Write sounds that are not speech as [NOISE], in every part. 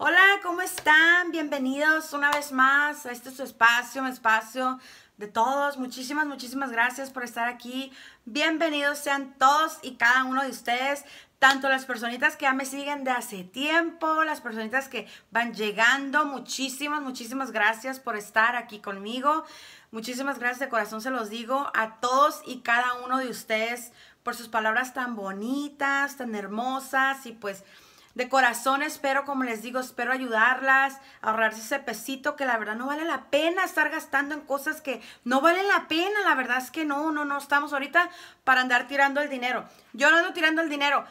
Hola, ¿cómo están? Bienvenidos una vez más a este su espacio, mi espacio de todos. Muchísimas, muchísimas gracias por estar aquí. Bienvenidos sean todos y cada uno de ustedes. Tanto las personitas que ya me siguen de hace tiempo, las personitas que van llegando, muchísimas, muchísimas gracias por estar aquí conmigo. Muchísimas gracias de corazón, se los digo a todos y cada uno de ustedes por sus palabras tan bonitas, tan hermosas y pues de corazón espero, como les digo, espero ayudarlas, ahorrarse ese pesito que la verdad no vale la pena estar gastando en cosas que no valen la pena. La verdad es que no, no, no estamos ahorita para andar tirando el dinero. Yo no ando tirando el dinero.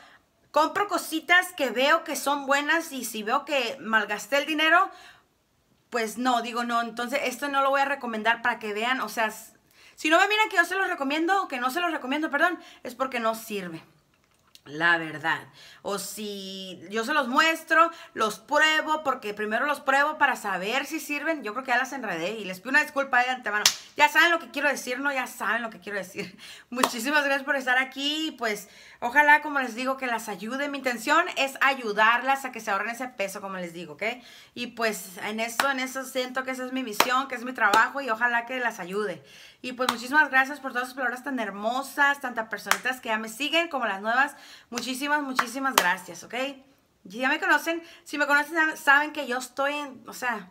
Compro cositas que veo que son buenas y si veo que malgasté el dinero, pues no, digo no. Entonces esto no lo voy a recomendar para que vean. O sea, si no me miran que yo se los recomiendo o que no se los recomiendo, perdón, es porque no sirve la verdad. O si yo se los muestro, los pruebo, porque primero los pruebo para saber si sirven. Yo creo que ya las enredé y les pido una disculpa de antemano. Ya saben lo que quiero decir, ¿no? Ya saben lo que quiero decir. [LAUGHS] Muchísimas gracias por estar aquí. Pues ojalá, como les digo, que las ayude. Mi intención es ayudarlas a que se ahorren ese peso, como les digo, ¿ok? Y pues en esto, en eso siento que esa es mi misión, que es mi trabajo y ojalá que las ayude. Y pues muchísimas gracias por todas sus palabras tan hermosas, tantas personitas que ya me siguen como las nuevas. Muchísimas, muchísimas gracias, ¿ok? Ya me conocen, si me conocen saben que yo estoy en, o sea,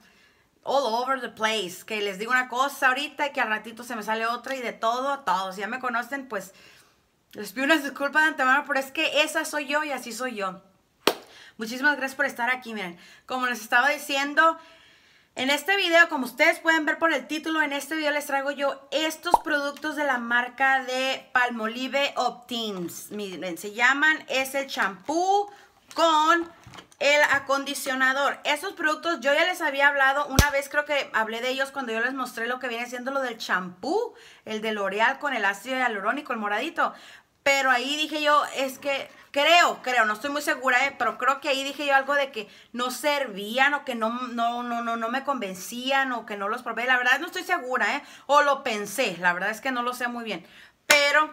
all over the place, que les digo una cosa ahorita y que al ratito se me sale otra y de todo, a todos. Si ya me conocen, pues les pido una disculpa de antemano, pero es que esa soy yo y así soy yo. Muchísimas gracias por estar aquí, miren. Como les estaba diciendo, en este video, como ustedes pueden ver por el título, en este video les traigo yo estos productos de la marca de Palmolive Optins Miren, se llaman, es el champú con el acondicionador. Esos productos yo ya les había hablado una vez, creo que hablé de ellos cuando yo les mostré lo que viene siendo lo del champú, el de L'Oreal con el ácido hialurónico, el moradito. Pero ahí dije yo, es que Creo, creo, no estoy muy segura, eh, pero creo que ahí dije yo algo de que no servían o que no, no, no, no, no me convencían o que no los probé. La verdad no estoy segura, ¿eh? O lo pensé, la verdad es que no lo sé muy bien. Pero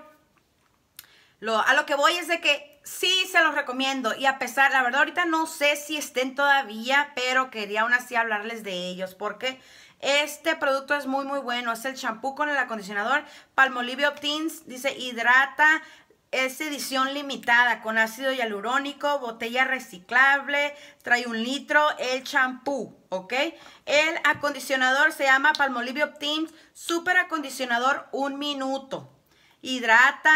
lo, a lo que voy es de que sí se los recomiendo y a pesar, la verdad ahorita no sé si estén todavía, pero quería aún así hablarles de ellos porque este producto es muy muy bueno, es el champú con el acondicionador Palmolive Optins. dice hidrata, es edición limitada con ácido hialurónico, botella reciclable, trae un litro, el champú, ¿ok? El acondicionador se llama Palmolive Optims Super Acondicionador Un Minuto. Hidrata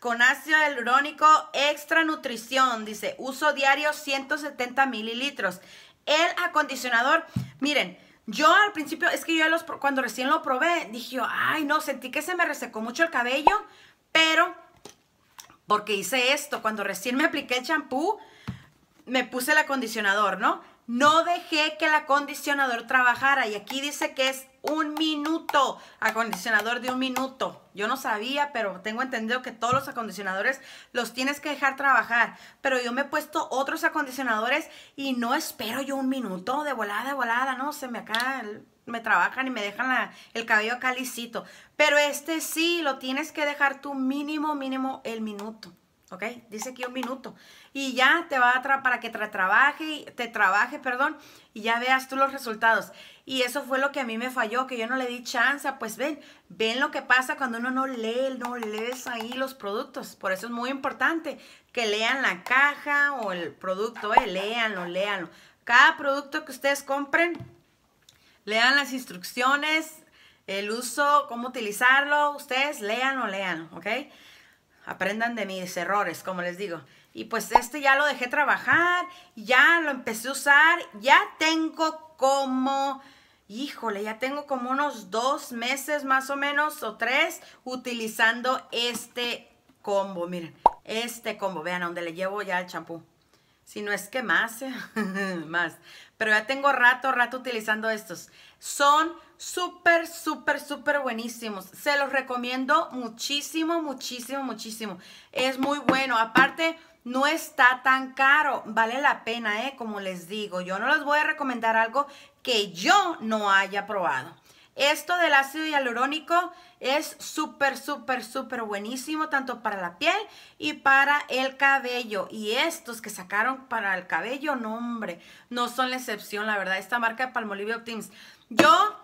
con ácido hialurónico, extra nutrición, dice, uso diario 170 mililitros. El acondicionador, miren, yo al principio, es que yo los, cuando recién lo probé, dije, ay, no, sentí que se me resecó mucho el cabello, pero porque hice esto. Cuando recién me apliqué el champú, me puse el acondicionador, ¿no? No dejé que el acondicionador trabajara. Y aquí dice que es un minuto. Acondicionador de un minuto. Yo no sabía, pero tengo entendido que todos los acondicionadores los tienes que dejar trabajar. Pero yo me he puesto otros acondicionadores y no espero yo un minuto de volada, de volada, ¿no? Se me acaba... el me trabajan y me dejan la, el cabello calicito Pero este sí, lo tienes que dejar tú mínimo, mínimo el minuto. ¿Ok? Dice aquí un minuto. Y ya te va para que te trabaje, te trabaje, perdón, y ya veas tú los resultados. Y eso fue lo que a mí me falló, que yo no le di chance. Pues ven, ven lo que pasa cuando uno no lee, no lees ahí los productos. Por eso es muy importante que lean la caja o el producto, eh, leanlo, leanlo. Cada producto que ustedes compren, Lean las instrucciones, el uso, cómo utilizarlo. Ustedes lean o lean, ¿ok? Aprendan de mis errores, como les digo. Y pues este ya lo dejé trabajar, ya lo empecé a usar, ya tengo como, híjole, ya tengo como unos dos meses más o menos o tres utilizando este combo, miren, este combo, vean a donde le llevo ya el champú. Si no es que más, [LAUGHS] más pero ya tengo rato, rato utilizando estos. Son súper, súper, súper buenísimos. Se los recomiendo muchísimo, muchísimo, muchísimo. Es muy bueno. Aparte, no está tan caro. Vale la pena, ¿eh? Como les digo, yo no les voy a recomendar algo que yo no haya probado. Esto del ácido hialurónico es súper, súper, súper buenísimo, tanto para la piel y para el cabello. Y estos que sacaron para el cabello, no hombre, no son la excepción, la verdad, esta marca de Palmolive Optims. Yo,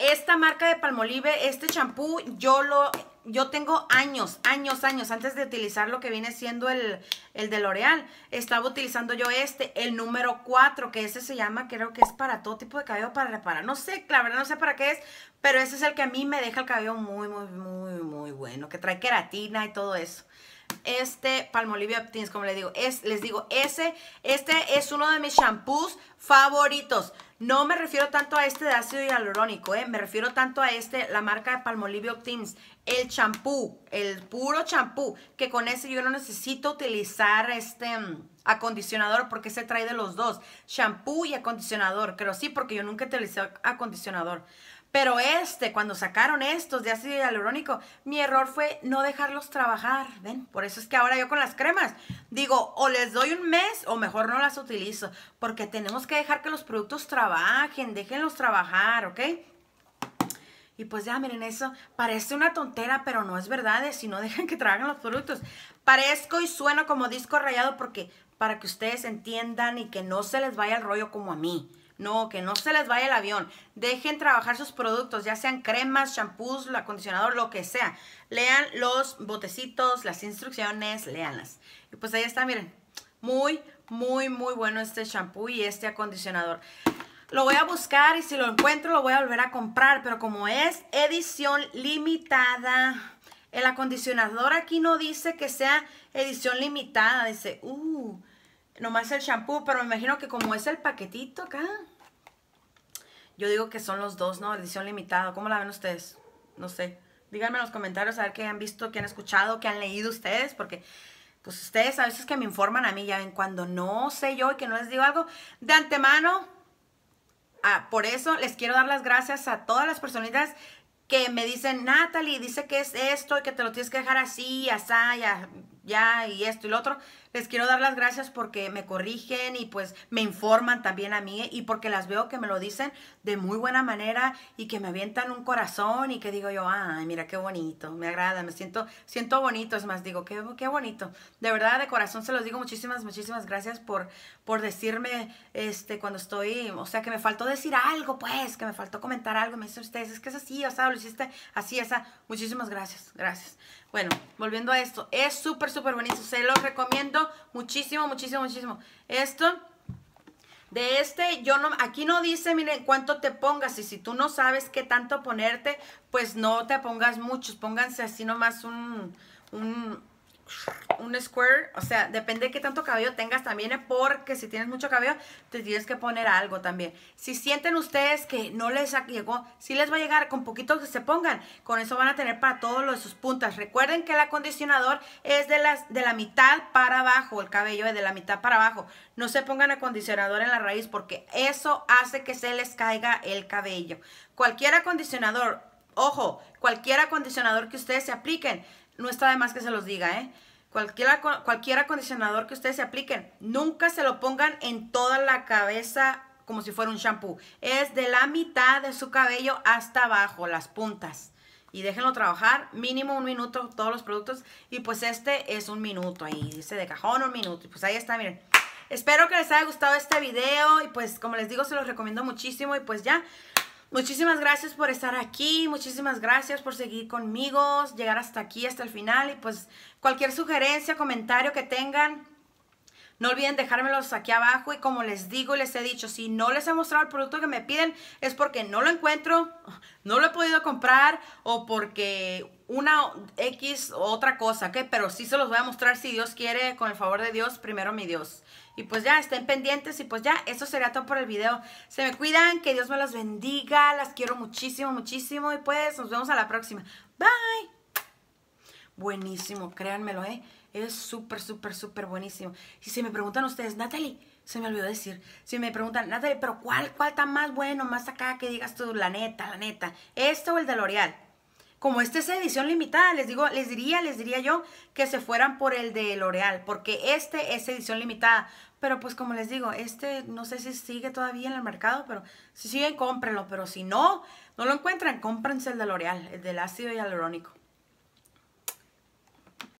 esta marca de Palmolive, este champú, yo lo yo tengo años, años, años antes de utilizar lo que viene siendo el, el de L'Oreal. Estaba utilizando yo este, el número 4, que ese se llama, creo que es para todo tipo de cabello, para reparar. No sé, la verdad no sé para qué es, pero ese es el que a mí me deja el cabello muy, muy, muy, muy bueno, que trae queratina y todo eso este Palmolive Optims, como les digo, es, les digo, ese, este es uno de mis shampoos favoritos. No me refiero tanto a este de ácido hialurónico, ¿eh? me refiero tanto a este, la marca de Palmolive Optims. el champú, el puro champú, que con ese yo no necesito utilizar este mm, acondicionador porque se trae de los dos, champú y acondicionador, creo sí, porque yo nunca utilicé acondicionador. Pero este, cuando sacaron estos de ácido hialurónico, mi error fue no dejarlos trabajar. Ven, por eso es que ahora yo con las cremas digo, o les doy un mes o mejor no las utilizo, porque tenemos que dejar que los productos trabajen, déjenlos trabajar, ¿ok? Y pues ya, miren eso, parece una tontera, pero no es verdad, ¿eh? si no [LAUGHS] dejan que trabajen los productos. Parezco y sueno como disco rayado porque para que ustedes entiendan y que no se les vaya el rollo como a mí. No, que no se les vaya el avión. Dejen trabajar sus productos, ya sean cremas, champús, acondicionador, lo que sea. Lean los botecitos, las instrucciones, leanlas. Y pues ahí está, miren. Muy, muy, muy bueno este champú y este acondicionador. Lo voy a buscar y si lo encuentro lo voy a volver a comprar, pero como es edición limitada, el acondicionador aquí no dice que sea edición limitada, dice, uh, Nomás el shampoo, pero me imagino que como es el paquetito acá. Yo digo que son los dos, ¿no? Edición limitada. ¿Cómo la ven ustedes? No sé. Díganme en los comentarios a ver qué han visto, qué han escuchado, qué han leído ustedes, porque pues ustedes a veces que me informan a mí, ya ven, cuando no sé yo y que no les digo algo, de antemano, ah, por eso les quiero dar las gracias a todas las personitas que me dicen, Natalie, dice que es esto y que te lo tienes que dejar así, así, ya, ya y esto y lo otro. Les quiero dar las gracias porque me corrigen y pues me informan también a mí y porque las veo que me lo dicen de muy buena manera y que me avientan un corazón y que digo yo, ay, mira qué bonito, me agrada, me siento, siento bonito, es más, digo, qué, qué bonito. De verdad, de corazón se los digo muchísimas, muchísimas gracias por, por decirme este, cuando estoy, o sea, que me faltó decir algo, pues, que me faltó comentar algo, me dicen ustedes, es que es así, o sea, lo hiciste así, esa. Muchísimas gracias, gracias. Bueno, volviendo a esto, es súper, súper bonito. Se lo recomiendo muchísimo, muchísimo, muchísimo. Esto, de este, yo no, aquí no dice, miren, cuánto te pongas. Y si tú no sabes qué tanto ponerte, pues no te pongas muchos. Pónganse así nomás un, un un square, o sea, depende de qué tanto cabello tengas también, porque si tienes mucho cabello, te tienes que poner algo también. Si sienten ustedes que no les llegó, si les va a llegar con poquito que se pongan, con eso van a tener para todos los sus puntas. Recuerden que el acondicionador es de, de la mitad para abajo, el cabello es de la mitad para abajo. No se pongan acondicionador en la raíz porque eso hace que se les caiga el cabello. Cualquier acondicionador, ojo, cualquier acondicionador que ustedes se apliquen, no está de más que se los diga, ¿eh? Cualquier, cualquier acondicionador que ustedes se apliquen, nunca se lo pongan en toda la cabeza como si fuera un shampoo. Es de la mitad de su cabello hasta abajo, las puntas. Y déjenlo trabajar mínimo un minuto todos los productos. Y pues este es un minuto ahí, dice de cajón un minuto. Y pues ahí está, miren. Espero que les haya gustado este video y pues como les digo se los recomiendo muchísimo y pues ya Muchísimas gracias por estar aquí, muchísimas gracias por seguir conmigo, llegar hasta aquí, hasta el final y pues cualquier sugerencia, comentario que tengan, no olviden dejármelos aquí abajo y como les digo y les he dicho, si no les he mostrado el producto que me piden es porque no lo encuentro, no lo he podido comprar o porque una X o otra cosa, ¿ok? Pero sí se los voy a mostrar si Dios quiere, con el favor de Dios, primero mi Dios. Y pues ya, estén pendientes y pues ya, eso sería todo por el video. Se me cuidan, que Dios me los bendiga, las quiero muchísimo, muchísimo y pues nos vemos a la próxima. Bye. Buenísimo, créanmelo, ¿eh? Es súper, súper, súper buenísimo. Y si me preguntan ustedes, Natalie, se me olvidó decir, si me preguntan, Natalie, pero ¿cuál, cuál está más bueno, más acá que digas tú, la neta, la neta? ¿Este o el de L'Oreal? Como este es edición limitada, les digo, les diría, les diría yo que se fueran por el de L'Oreal, porque este es edición limitada. Pero pues como les digo, este no sé si sigue todavía en el mercado, pero si siguen, cómprenlo. Pero si no, no lo encuentran, cómprense el de L'Oreal, el del ácido hialurónico.